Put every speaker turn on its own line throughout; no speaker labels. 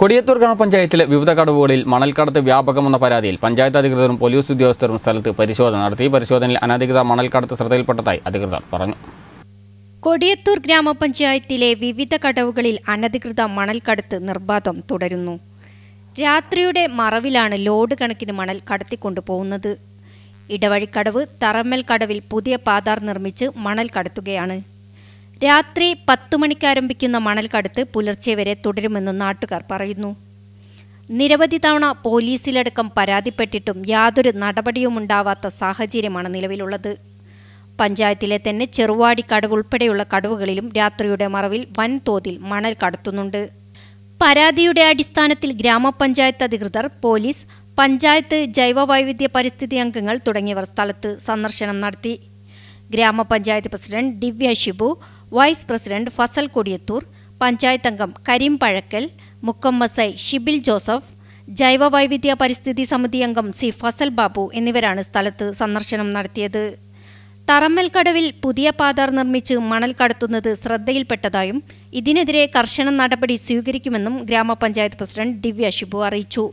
കൊടിയത്തൂർ ഗ്രാമപഞ്ചായത്തിലെ വിവിധ കടവുകളിൽ മണൽക്കടത്ത് വ്യാപകമെന്ന പരാതിയിൽ പഞ്ചായത്ത് അധികൃതരും പോലീസ് ഉദ്യോഗസ്ഥരും സ്ഥലത്ത് പരിശോധന നടത്തി പരിശോധനയിൽ അനധികൃത മണൽക്കടത്ത് ശ്രദ്ധയിൽപ്പെട്ടതായി അധികൃതർ പറഞ്ഞു
കൊടിയത്തൂർ ഗ്രാമപഞ്ചായത്തിലെ വിവിധ കടവുകളിൽ അനധികൃത മണൽക്കടത്ത് നിർബാധം തുടരുന്നു രാത്രിയുടെ മറവിലാണ് ലോഡ് കണക്കിന് മണൽ കടത്തിക്കൊണ്ടുപോകുന്നത് ഇടവഴിക്കടവ് തറമ്മൽ കടവിൽ പുതിയ പാതാർ നിർമ്മിച്ച് മണൽ കടത്തുകയാണ് രാത്രി പത്തു ആരംഭിക്കുന്ന മണൽക്കടുത്ത് പുലർച്ചെ വരെ തുടരുമെന്ന് നാട്ടുകാർ പറയുന്നു നിരവധി തവണ പോലീസിലടക്കം പരാതിപ്പെട്ടിട്ടും യാതൊരു നടപടിയും ഉണ്ടാവാത്ത സാഹചര്യമാണ് നിലവിലുള്ളത് പഞ്ചായത്തിലെ തന്നെ ചെറുവാടി കടവ് ഉൾപ്പെടെയുള്ള കടവുകളിലും രാത്രിയുടെ മറവിൽ വൻതോതിൽ മണൽ കടത്തുന്നുണ്ട് പരാതിയുടെ അടിസ്ഥാനത്തിൽ ഗ്രാമപഞ്ചായത്ത് അധികൃതർ പോലീസ് പഞ്ചായത്ത് ജൈവവൈവിധ്യ പരിസ്ഥിതി അംഗങ്ങൾ തുടങ്ങിയവർ സ്ഥലത്ത് സന്ദർശനം നടത്തി ഗ്രാമപഞ്ചായത്ത് president Divya Shibu vice president Fazal Kodiyathur panchayat അംഗം കരീം പഴക്കൽ മുക്കമ്മസൈ ഷിബിൽ ജോസഫ് ജൈവവൈവിധ്യ പരിസ്ഥിതി സമിതി അംഗം സി ഫസൽ ബാബു എന്നിവരാണ് സ്ഥലത്ത് സന്ദർശനം നടത്തിയത് തറമ്മൽക്കടവിൽ പുതിയ പാത നിർമ്മിച്ച് മണൽ കടത്തുന്നത് ശ്രദ്ധയിൽപ്പെട്ടതായും ഇതിനെതിരെ കർശന നടപടി സ്വീകരിക്കുമെന്നും ഗ്രാമപഞ്ചായത്ത് പ്രസിഡന്റ് ദിവ്യ ഷിബു അറിയിച്ചു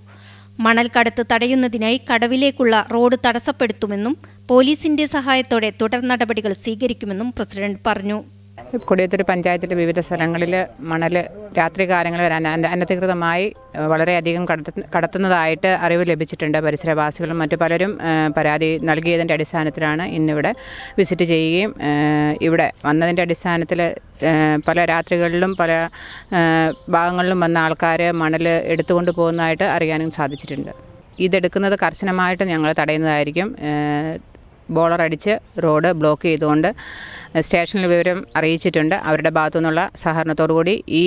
മണൽ കടത്ത് തടയുന്നതിനായി കടവിലേക്കുള്ള റോഡ് തടസ്സപ്പെടുത്തുമെന്നും പോലീസിന്റെ സഹായത്തോടെ തുടർ നടപടികൾ സ്വീകരിക്കുമെന്നും പ്രസിഡന്റ് പറഞ്ഞു
കൊടിയത്തൂർ പഞ്ചായത്തിലെ വിവിധ സ്ഥലങ്ങളിൽ മണൽ രാത്രികാലങ്ങളിൽ അനധികൃതമായി വളരെയധികം കടത്തുന്നതായിട്ട് അറിവ് ലഭിച്ചിട്ടുണ്ട് പരിസരവാസികളും മറ്റു പലരും പരാതി നൽകിയതിൻ്റെ അടിസ്ഥാനത്തിലാണ് ഇന്നിവിടെ വിസിറ്റ് ചെയ്യുകയും ഇവിടെ വന്നതിൻ്റെ അടിസ്ഥാനത്തിൽ പല രാത്രികളിലും പല ഭാഗങ്ങളിലും വന്ന ആൾക്കാർ മണൽ എടുത്തുകൊണ്ട് പോകുന്നതായിട്ട് അറിയാനും സാധിച്ചിട്ടുണ്ട് ഇതെടുക്കുന്നത് കർശനമായിട്ട് ഞങ്ങൾ തടയുന്നതായിരിക്കും ബോളർ അടിച്ച് റോഡ് ബ്ലോക്ക് ചെയ്തുകൊണ്ട് സ്റ്റേഷനിൽ വിവരം അറിയിച്ചിട്ടുണ്ട് അവരുടെ ഭാഗത്തു നിന്നുള്ള സഹകരണത്തോടുകൂടി ഈ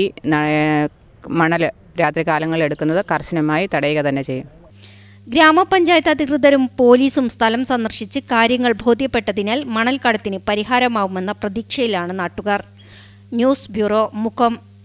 മണൽ രാത്രി കാലങ്ങളിൽ എടുക്കുന്നത് കർശനമായി തടയുക തന്നെ ചെയ്യും
ഗ്രാമപഞ്ചായത്ത് അധികൃതരും പോലീസും സ്ഥലം സന്ദർശിച്ച് കാര്യങ്ങൾ ബോധ്യപ്പെട്ടതിനാൽ മണൽ കടത്തിന് പരിഹാരമാവുമെന്ന പ്രതീക്ഷയിലാണ് നാട്ടുകാർ ന്യൂസ് ബ്യൂറോ മുഖം